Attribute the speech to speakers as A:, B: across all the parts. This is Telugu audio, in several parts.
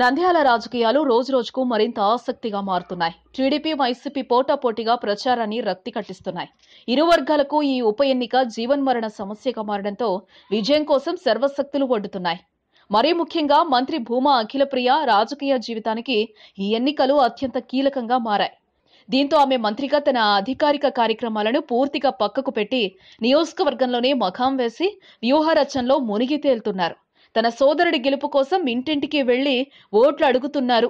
A: నంద్యాల రాజకీయాలు రోజు రోజుకు మరింత ఆసక్తిగా మారుతున్నాయి టీడీపీ వైసీపీ పోటాపోటీగా ప్రచారాన్ని రక్తి కట్టిస్తున్నాయి ఇరు వర్గాలకు ఈ ఉప ఎన్నిక జీవన్మరణ సమస్యగా మారడంతో విజయం కోసం సర్వశక్తులు ఒడ్డుతున్నాయి మరీ ముఖ్యంగా మంత్రి భూమా అఖిలప్రియ రాజకీయ జీవితానికి ఈ ఎన్నికలు అత్యంత కీలకంగా మారాయి దీంతో ఆమె మంత్రిగా తన అధికారిక కార్యక్రమాలను పూర్తిగా పక్కకు పెట్టి నియోజకవర్గంలోనే మఖాం వేసి వ్యూహరచనలో మునిగి తేలుతున్నారు తన సోదరుడి గెలుపు కోసం ఇంటింటికి వెళ్లి ఓట్లు అడుగుతున్నారు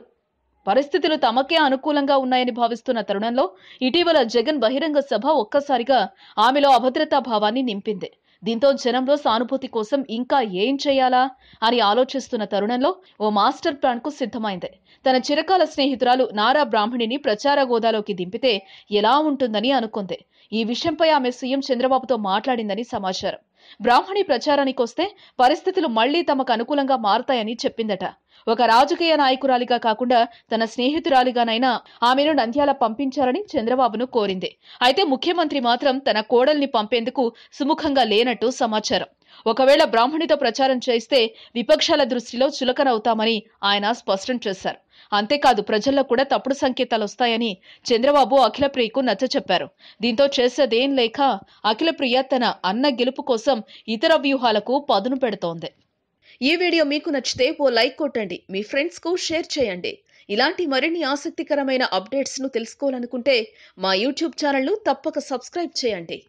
A: పరిస్థితులు తమకే అనుకూలంగా ఉన్నాయని భావిస్తున్న తరుణంలో ఇటీవల జగన్ బహిరంగ సభ ఒక్కసారిగా ఆమెలో అభద్రతా భావాన్ని నింపింది దీంతో జనంలో సానుభూతి కోసం ఇంకా ఏం చేయాలా అని ఆలోచిస్తున్న తరుణంలో ఓ మాస్టర్ ప్లాన్ కు సిద్ధమైంది తన చిరకాల స్నేహితురాలు నారా బ్రాహ్మణిని ప్రచార గోదాలోకి దింపితే ఎలా ఉంటుందని అనుకుంది ఈ విషయంపై ఆమె సీఎం చంద్రబాబుతో మాట్లాడిందని సమాచారం బ్రాహ్మణి ప్రచారానికొస్తే పరిస్థితులు మళ్లీ తమకు అనుకూలంగా మారతాయని చెప్పిందట ఒక రాజకీయ నాయకురాలిగా కాకుండా తన స్నేహితురాలిగానైనా ఆమెను నంద్యాల పంపించారని చంద్రబాబును కోరింది అయితే ముఖ్యమంత్రి మాత్రం తన కోడల్ని పంపేందుకు సుముఖంగా లేనట్టు సమాచారం ఒకవేళ బ్రాహ్మణితో ప్రచారం చేస్తే విపక్షాల దృష్టిలో చులకనవుతామని ఆయన స్పష్టం చేశారు అంతేకాదు ప్రజల్లో కూడా తప్పుడు సంకేతాలు వస్తాయని చంద్రబాబు అఖిలప్రియకు నచ్చ చెప్పారు దీంతో చేసేదేం లేక అఖిలప్రియ తన అన్న గెలుపు కోసం ఇతర వ్యూహాలకు పదును పెడుతోంది ఈ వీడియో మీకు నచ్చితే ఓ లైక్ కొట్టండి మీ ఫ్రెండ్స్కు షేర్ చేయండి ఇలాంటి మరిన్ని ఆసక్తికరమైన అప్డేట్స్ను తెలుసుకోవాలనుకుంటే మా యూట్యూబ్ ఛానల్ను తప్పక సబ్స్క్రైబ్ చేయండి